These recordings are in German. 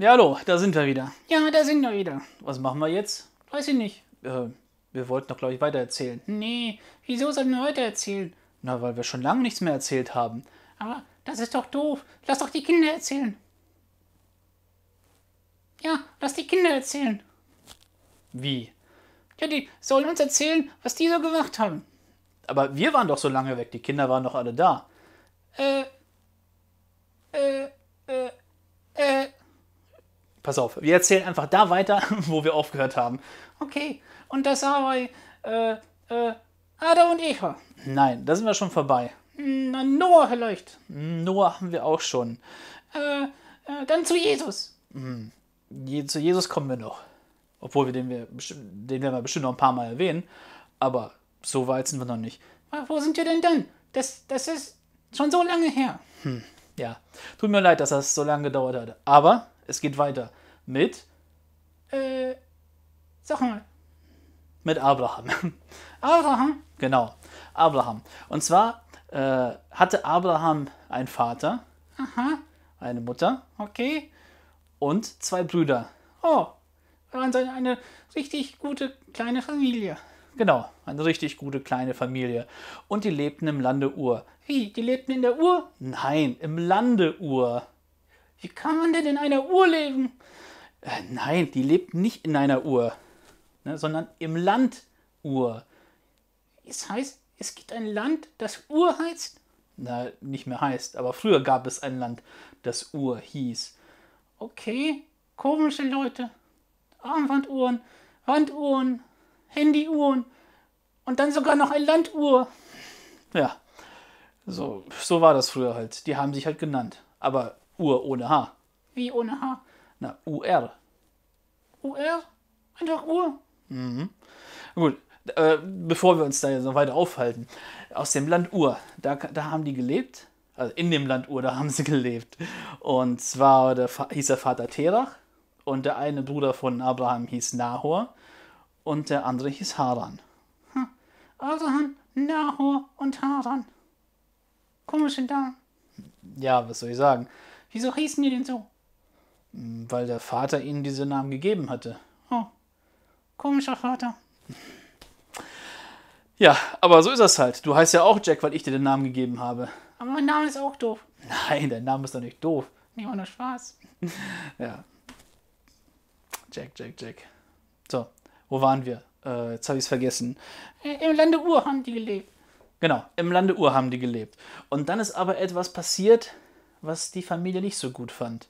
Ja, hallo, da sind wir wieder. Ja, da sind wir wieder. Was machen wir jetzt? Weiß ich nicht. Äh, wir wollten doch, glaube ich, weitererzählen. Nee, wieso sollten wir weitererzählen? Na, weil wir schon lange nichts mehr erzählt haben. Aber das ist doch doof. Lass doch die Kinder erzählen. Ja, lass die Kinder erzählen. Wie? Ja, die sollen uns erzählen, was die so gemacht haben. Aber wir waren doch so lange weg. Die Kinder waren doch alle da. Äh. Äh pass auf, wir erzählen einfach da weiter, wo wir aufgehört haben. Okay, und das Hawaii, äh, äh, Ada und Eva. Nein, da sind wir schon vorbei. Na, Noah vielleicht. Noah haben wir auch schon. Äh, äh, dann zu Jesus. Mhm. Je, zu Jesus kommen wir noch. Obwohl wir den, wir den werden wir bestimmt noch ein paar Mal erwähnen. Aber so weit sind wir noch nicht. Ah, wo sind wir denn dann? Das, das ist schon so lange her. Hm, ja. Tut mir leid, dass das so lange gedauert hat. Aber es geht weiter mit, äh, sag mal, mit Abraham. Abraham, genau, Abraham. Und zwar äh, hatte Abraham einen Vater, aha, eine Mutter, okay, und zwei Brüder. Oh, waren eine richtig gute kleine Familie. Genau, eine richtig gute kleine Familie. Und die lebten im Lande Ur. Wie, die lebten in der Ur? Nein, im Lande Ur. Wie kann man denn in einer Uhr leben? Äh, nein, die lebt nicht in einer Uhr, ne, sondern im Land Uhr. Das heißt, es gibt ein Land, das Uhr heißt. Na, nicht mehr heißt, aber früher gab es ein Land, das Uhr hieß. Okay, komische Leute. Armbanduhren, Wanduhren, Handyuhren und dann sogar noch ein Landuhr. Ja, so, so war das früher halt. Die haben sich halt genannt. Aber Uhr ohne H. Wie ohne H? Na, UR. UR? Einfach Uhr? Mhm. Gut, äh, bevor wir uns da jetzt noch weiter aufhalten. Aus dem Land Ur, da, da haben die gelebt. Also in dem Land Ur, da haben sie gelebt. Und zwar der, hieß der Vater Terach und der eine Bruder von Abraham hieß Nahor und der andere hieß Haran. Hm. Abraham, Nahor und Haran. Komische Namen. Ja, was soll ich sagen? Wieso hießen die denn so? Hm, weil der Vater ihnen diese Namen gegeben hatte. Oh, komischer Vater. Ja, aber so ist das halt. Du heißt ja auch Jack, weil ich dir den Namen gegeben habe. Aber mein Name ist auch doof. Nein, dein Name ist doch nicht doof. Mir war nur Spaß. ja. Jack, Jack, Jack. So, wo waren wir? Äh, jetzt habe ich es vergessen. Äh, Im Lande Ur haben die gelebt. Genau, im Lande Ur haben die gelebt. Und dann ist aber etwas passiert, was die Familie nicht so gut fand.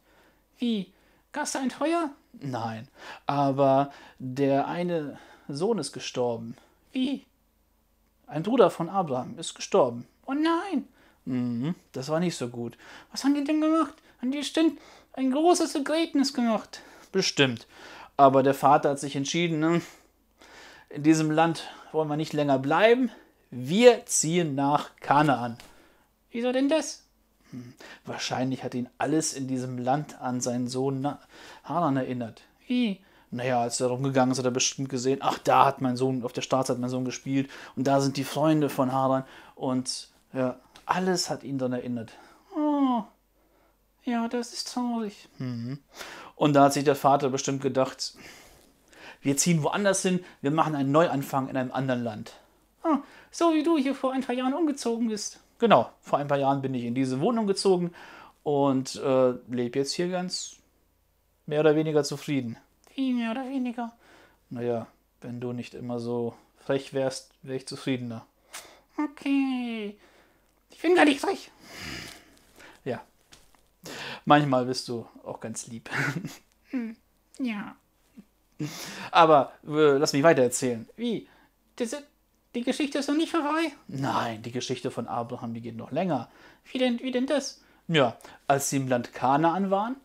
Wie? Gab ein Feuer? Nein. Aber der eine Sohn ist gestorben. Wie? Ein Bruder von Abraham ist gestorben. Oh nein! Mhm, das war nicht so gut. Was haben die denn gemacht? Haben die bestimmt ein großes Begräbnis gemacht? Bestimmt. Aber der Vater hat sich entschieden, ne? in diesem Land wollen wir nicht länger bleiben. Wir ziehen nach Kanaan. Wieso denn das? Hm. Wahrscheinlich hat ihn alles in diesem Land an seinen Sohn Hanan erinnert. Wie? Naja, als er rumgegangen ist, hat er bestimmt gesehen, ach, da hat mein Sohn, auf der Straße hat mein Sohn gespielt und da sind die Freunde von Haran und ja, alles hat ihn dann erinnert. Oh, ja, das ist traurig. Mhm. Und da hat sich der Vater bestimmt gedacht, wir ziehen woanders hin, wir machen einen Neuanfang in einem anderen Land. Ah, so wie du hier vor ein paar Jahren umgezogen bist genau, vor ein paar Jahren bin ich in diese Wohnung gezogen und äh, lebe jetzt hier ganz mehr oder weniger zufrieden. Wie mehr oder weniger? Naja, wenn du nicht immer so frech wärst, wäre ich zufriedener. Okay. Ich bin gar nicht frech. Ja. Manchmal bist du auch ganz lieb. Hm, ja. Aber äh, lass mich weitererzählen. Wie? Das ist die Geschichte ist noch nicht vorbei? Nein, die Geschichte von Abraham, die geht noch länger. Wie denn, wie denn das? Ja, als sie im Land Kanaan waren,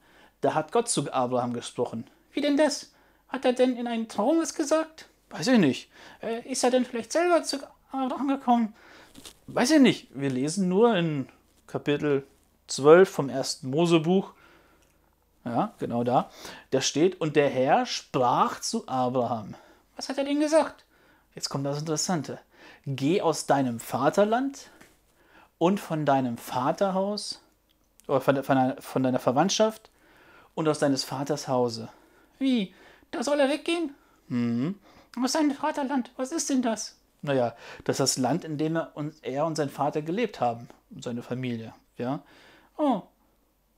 da hat Gott zu Abraham gesprochen. Wie denn das? Hat er denn in einem Traum was gesagt? Weiß ich nicht. Äh, ist er denn vielleicht selber zu Abraham gekommen? Weiß ich nicht. Wir lesen nur in Kapitel 12 vom ersten Mosebuch. Ja, genau da. Da steht, und der Herr sprach zu Abraham. Was hat er denn gesagt? Jetzt kommt das Interessante. Geh aus deinem Vaterland und von deinem Vaterhaus oder von, von, von deiner Verwandtschaft und aus deines Vaters Hause. Wie? Da soll er weggehen? Hm. Aus seinem Vaterland. Was ist denn das? Naja, das ist das Land, in dem er und, er und sein Vater gelebt haben. seine Familie. Ja. Oh.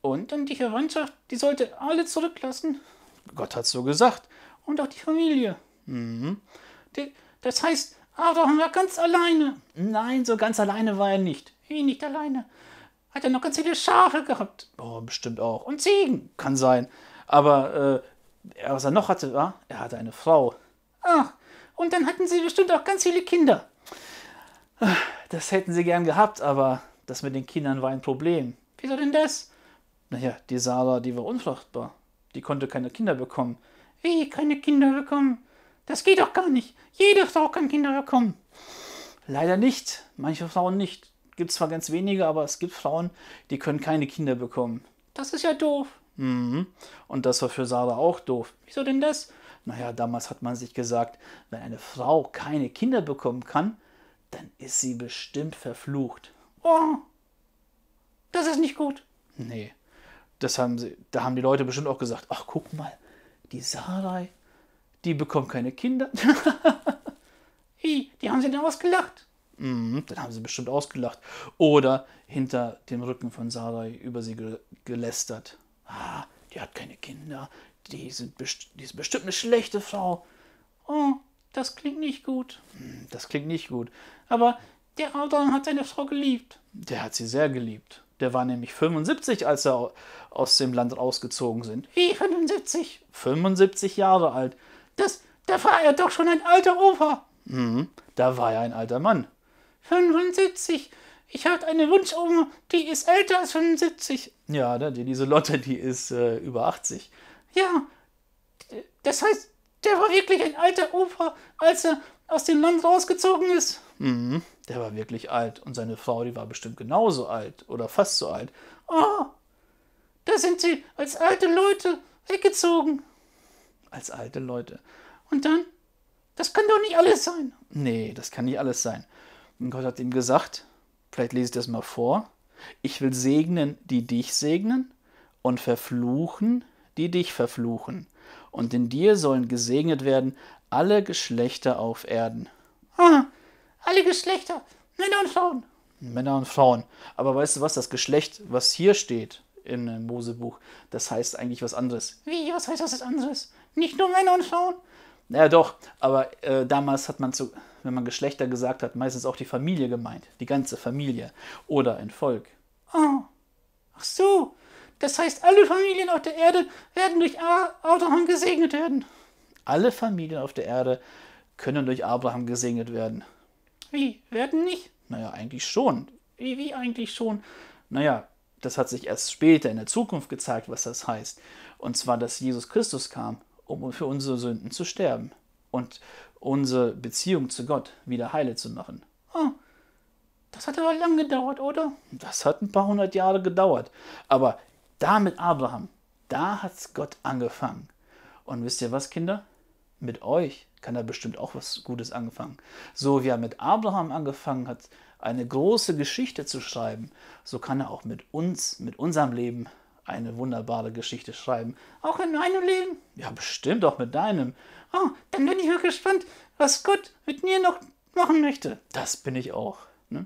Und dann die Verwandtschaft, die sollte alle zurücklassen. Gott hat's so gesagt. Und auch die Familie. Mhm. Die, das heißt, Abraham war ganz alleine. Nein, so ganz alleine war er nicht. Wie eh, nicht alleine. Hat er noch ganz viele Schafe gehabt? Oh, bestimmt auch. Und Ziegen, kann sein. Aber äh, was er noch hatte, war, er hatte eine Frau. Ach, und dann hatten sie bestimmt auch ganz viele Kinder. Das hätten sie gern gehabt, aber das mit den Kindern war ein Problem. Wieso denn das? Naja, die Sarah, die war unfruchtbar. Die konnte keine Kinder bekommen. Wie, keine Kinder bekommen? Das geht doch gar nicht. Jede Frau kann Kinder bekommen. Leider nicht. Manche Frauen nicht. Gibt zwar ganz wenige, aber es gibt Frauen, die können keine Kinder bekommen. Das ist ja doof. Mhm. Und das war für Sarah auch doof. Wieso denn das? Naja, damals hat man sich gesagt, wenn eine Frau keine Kinder bekommen kann, dann ist sie bestimmt verflucht. Oh, das ist nicht gut. Nee, das haben sie, da haben die Leute bestimmt auch gesagt, ach guck mal, die Sarah die bekommt keine Kinder. hey, die haben sie denn ausgelacht. Mhm, dann haben sie bestimmt ausgelacht. Oder hinter dem Rücken von Sarai über sie ge gelästert. Ah, die hat keine Kinder. Die, sind best die ist bestimmt eine schlechte Frau. Oh, das klingt nicht gut. Mhm, das klingt nicht gut. Aber der Adam hat seine Frau geliebt. Der hat sie sehr geliebt. Der war nämlich 75, als er aus dem Land rausgezogen sind. Wie 75? 75 Jahre alt. Das, da war er doch schon ein alter Opa. Mhm, da war er ein alter Mann. 75. Ich habe eine Wunschoma, die ist älter als 75. Ja, ne, diese Lotte, die ist äh, über 80. Ja, das heißt, der war wirklich ein alter Opa, als er aus dem Land rausgezogen ist. Mhm, der war wirklich alt. Und seine Frau, die war bestimmt genauso alt oder fast so alt. Oh, da sind sie als alte Leute weggezogen als alte Leute. Und dann, das kann doch nicht alles sein. Nee, das kann nicht alles sein. Und Gott hat ihm gesagt, vielleicht lese ich das mal vor, ich will segnen, die dich segnen, und verfluchen, die dich verfluchen. Und in dir sollen gesegnet werden alle Geschlechter auf Erden. Ah, alle Geschlechter, Männer und Frauen. Männer und Frauen. Aber weißt du was, das Geschlecht, was hier steht, in Mosebuch. Das heißt eigentlich was anderes. Wie, was heißt das anderes? Nicht nur Männer und Frauen? Ja, doch, aber äh, damals hat man, zu, wenn man Geschlechter gesagt hat, meistens auch die Familie gemeint, die ganze Familie oder ein Volk. Oh, ach so, das heißt, alle Familien auf der Erde werden durch Abraham gesegnet werden. Alle Familien auf der Erde können durch Abraham gesegnet werden. Wie, werden nicht? Naja, eigentlich schon. Wie, wie eigentlich schon? Naja, das hat sich erst später in der Zukunft gezeigt, was das heißt. Und zwar, dass Jesus Christus kam, um für unsere Sünden zu sterben und unsere Beziehung zu Gott wieder heile zu machen. Oh, das hat aber lang gedauert, oder? Das hat ein paar hundert Jahre gedauert. Aber da mit Abraham, da hat's Gott angefangen. Und wisst ihr was, Kinder? Mit euch kann er bestimmt auch was Gutes angefangen. So wie er mit Abraham angefangen hat, eine große Geschichte zu schreiben, so kann er auch mit uns, mit unserem Leben eine wunderbare Geschichte schreiben. Auch in meinem Leben? Ja, bestimmt auch mit deinem. Oh, dann bin ich mal gespannt, was Gott mit mir noch machen möchte. Das bin ich auch. Ne?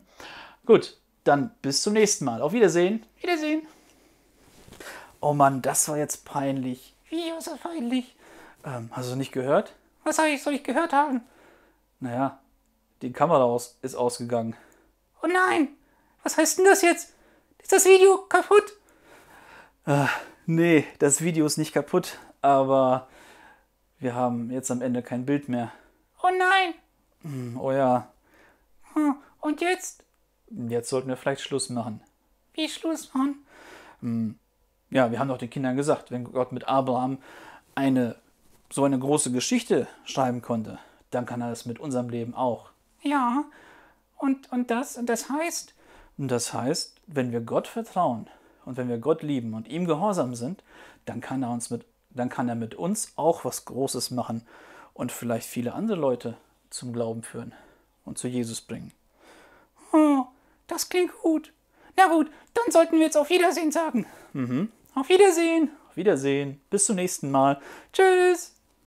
Gut, dann bis zum nächsten Mal. Auf Wiedersehen. Wiedersehen. Oh Mann, das war jetzt peinlich. Wie, was das peinlich? Ähm, hast du nicht gehört? Was soll ich, soll ich gehört haben? Naja, die Kamera aus, ist ausgegangen. Oh nein, was heißt denn das jetzt? Ist das Video kaputt? Äh, nee, das Video ist nicht kaputt, aber wir haben jetzt am Ende kein Bild mehr. Oh nein! Hm, oh ja. Hm, und jetzt? Jetzt sollten wir vielleicht Schluss machen. Wie Schluss machen? Hm, ja, wir haben doch den Kindern gesagt, wenn Gott mit Abraham eine so eine große Geschichte schreiben konnte, dann kann er es mit unserem Leben auch. Ja, und, und das. Und das heißt, und das heißt, wenn wir Gott vertrauen und wenn wir Gott lieben und ihm gehorsam sind, dann kann er uns mit, dann kann er mit uns auch was Großes machen und vielleicht viele andere Leute zum Glauben führen und zu Jesus bringen. Oh, das klingt gut. Na gut, dann sollten wir jetzt auf Wiedersehen sagen. Mhm. Auf Wiedersehen. Auf Wiedersehen. Bis zum nächsten Mal. Tschüss.